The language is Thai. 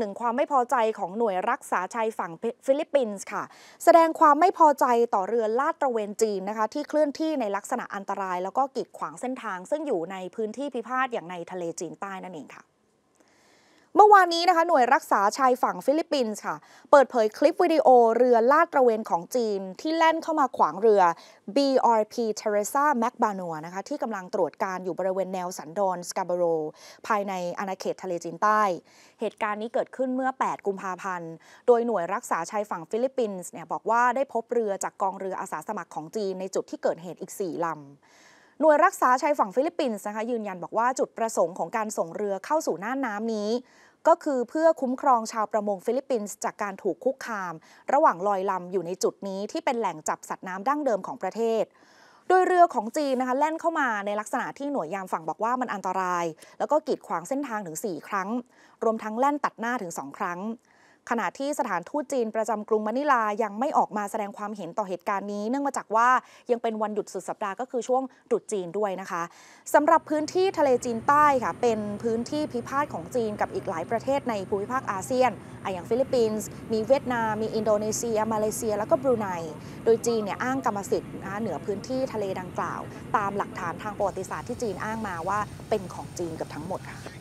หนึ่งความไม่พอใจของหน่วยรักษาชายฝั่งฟิลิปปินส์ค่ะ แสดงความไม่พอใจต่อเรือลาดตระเวนจีนนะคะที่เคลื่อนที่ในลักษณะอันตรายแล้วก็กีดขวางเส้นทางซึ่งอยู่ในพื้นที่พิพาทอย่างในทะเลจีนใต้นั่นเองค่ะมื่อวานนี้นะคะหน่วยรักษาชายฝั่งฟิลิปปินส์ค่ะ เปิดเผยคลิปวิดีโอเรือลาดตระเวนของจีนที่แล่นเข้ามาขวางเรือ BRP Teresa m a c b a n o นะคะที่กำลังตรวจการอยู่บริเวณแนวสันดอนสกาเบโรภายในอาณาเขตทะเลจีนใต้ เหตุการณ์นี้เกิดขึ้นเมื่อ 8 กุมภาพันธ์ โดยหน่วยรักษาชายฝั่งฟิลิปปินส์เนี่ยบอกว่าได้พบเรือจากกองเรืออาสาสมัครของจีนในจุดที่เกิดเหตุอีก 4ลำหน่วยรักษาชายฝั่งฟิลิปปินส์นะคะยืนยันบอกว่าจุดประสงค์ของการส่งเรือเข้าสู่น่านน้ำนี้ก็คือเพื่อคุ้มครองชาวประมงฟิลิปปินส์ จากการถูกคุกคาม ระหว่างลอยลำอยู่ในจุดนี้ที่เป็นแหล่งจับสัตว์น้ำดั้งเดิมของประเทศ โดยเรือของจีนนะคะแล่นเข้ามาในลักษณะที่หน่วยยามฝั่งบอกว่ามันอันตราย แล้วก็กีดขวางเส้นทางถึง 4 ครั้ง รวมทั้งแล่นตัดหน้าถึง 2 ครั้งขณะที่สถานทูตจีนประจำกรุงมะนิลายังไม่ออกมาแสดงความเห็นต่อเหตุการณ์นี้ เนื่องมาจากว่ายังเป็นวันหยุดสุดสัปดาห์ก็คือช่วงตรุษจีนด้วยนะคะสำหรับพื้นที่ทะเลจีนใต้ค่ะ เป็นพื้นที่พิพาทของจีนกับอีกหลายประเทศในภูมิภาคอาเซียนอย่างฟิลิปปินส์มีเวียดนามมีอินโดนีเซีย มาเลเซีย แล้วก็บรูไนโดยจีนเนี่ยอ้างกรรมสิทธิ์นะเหนือพื้นที่ทะเลดังกล่าว ตามหลักฐานทางประวัติศาสตร์ที่จีนอ้างมาว่าเป็นของจีนกับทั้งหมดค่ะ